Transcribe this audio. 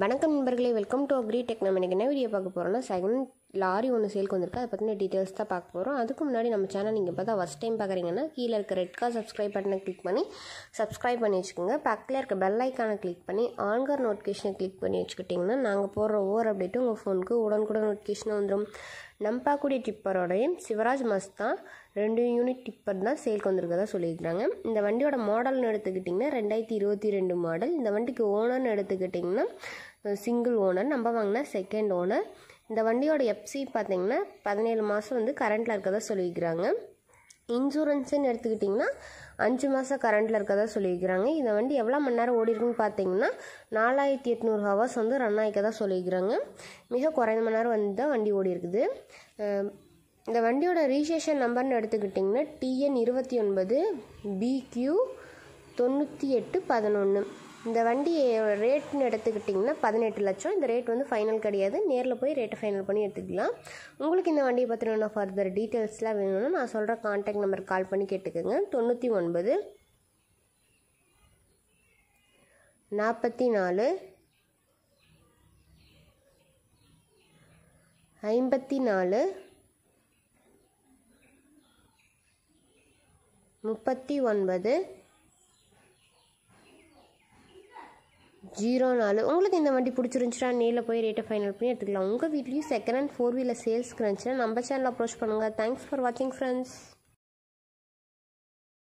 வணக்கம் நண்பர்களே welcome to agree tech நம்ம இன்னைக்கு என்ன வீடியோ பார்க்க போகிறோன்னா செகண்ட் லாரி ஒன்று சேல்க்கு வந்திருக்கு அதை பற்றின டீட்டெயில்ஸ் தான் பார்க்க போகிறோம் அதுக்கு முன்னாடி நம்ம சேனல் நீங்கள் பார்த்தா ஃபஸ்ட் டைம் பார்க்குறீங்கன்னா கீழே இருக்க ரெட் கார் சப்ஸ்கிரைப் பட்டனை கிளிக் பண்ணி சப்ஸ்கிரைப் பண்ணி வச்சுக்கோங்க பக்கில் இருக்க பெல் ஐக்கானை கிளிக் பண்ணி ஆன்கர் நோட்டிஃபிகேஷனை கிளிக் பண்ணி வச்சுக்கிட்டிங்கன்னா நாங்கள் போடுற ஓவர் அப்டேட்டும் உங்கள் ஃபோனுக்கு உடனுக்குடன் நோட்டிஃபிகேஷன் வந்துடும் நம்பாக்கூடிய டிப்பரோடையும் சிவராஜ் மஸ்தான் ரெண்டு யூனிட் டிப்பர் தான் சேல்க்கு வந்திருக்கதா சொல்லியிருக்கிறாங்க இந்த வண்டியோட மாடல்னு எடுத்துக்கிட்டிங்கன்னா ரெண்டாயிரத்தி இருபத்தி ரெண்டு மாடல் இந்த வண்டிக்கு ஓனர்னு எடுத்துக்கிட்டிங்கன்னா சிங்கிள் ஓனர் நம்ம வாங்கினா செகண்ட் ஓனர் இந்த வண்டியோட எஃப்சி பார்த்தீங்கன்னா பதினேழு மாதம் வந்து கரண்டில் இருக்கதா சொல்லியிருக்கிறாங்க இன்சூரன்ஸுன்னு எடுத்துக்கிட்டிங்கன்னா அஞ்சு மாதம் கரண்டில் இருக்கதா சொல்லியிருக்கிறாங்க இந்த வண்டி எவ்வளோ மணி நேரம் ஓடி இருக்குன்னு பார்த்தீங்கன்னா நாலாயிரத்தி எட்நூறு ஹவர்ஸ் வந்து ரன் ஆகிக்கதா சொல்லியிருக்கிறாங்க மிக குறைந்த மணி நேரம் வந்து தான் வண்டி ஓடி இருக்குது இந்த வண்டியோட ரிஜிஸ்ட்ரேஷன் நம்பர்னு எடுத்துக்கிட்டிங்கன்னா டிஎன் இருபத்தி ஒன்பது பிக்யூ தொண்ணூற்றி எட்டு பதினொன்று இந்த வண்டி ரேட்னு எடுத்துக்கிட்டிங்கன்னா பதினெட்டு லட்சம் இந்த ரேட் வந்து ஃபைனல் கிடையாது நேரில் போய் ரேட்டை ஃபைனல் பண்ணி எடுத்துக்கலாம் உங்களுக்கு இந்த வண்டியை பற்றின ஃபர்தர் டீட்டெயில்ஸ்லாம் வேணும்னா நான் சொல்கிற கான்டாக்ட் நம்பர் கால் பண்ணி கேட்டுக்கோங்க தொண்ணூற்றி ஒன்பது நாற்பத்தி நாலு ஐம்பத்தி நாலு முப்பத்தி ஒன்பது ஜீரோ நாலு உங்களுக்கு இந்த வண்டி பிடிச்சிருந்துச்சுன்னா நேரில் போய் ரேட்டை ஃபைனல் பண்ணி எடுத்துக்கலாம் உங்கள் வீட்லேயும் செகண்ட் ஹேண்ட் ஃபோர் வீலர் சேல்ஸ்க்கு இருந்துச்சுன்னா நம்ம சேனல் அப்ரோச் பண்ணுங்கள் தேங்க்ஸ் ஃபார் வாட்சிங் ஃப்ரெண்ட்ஸ்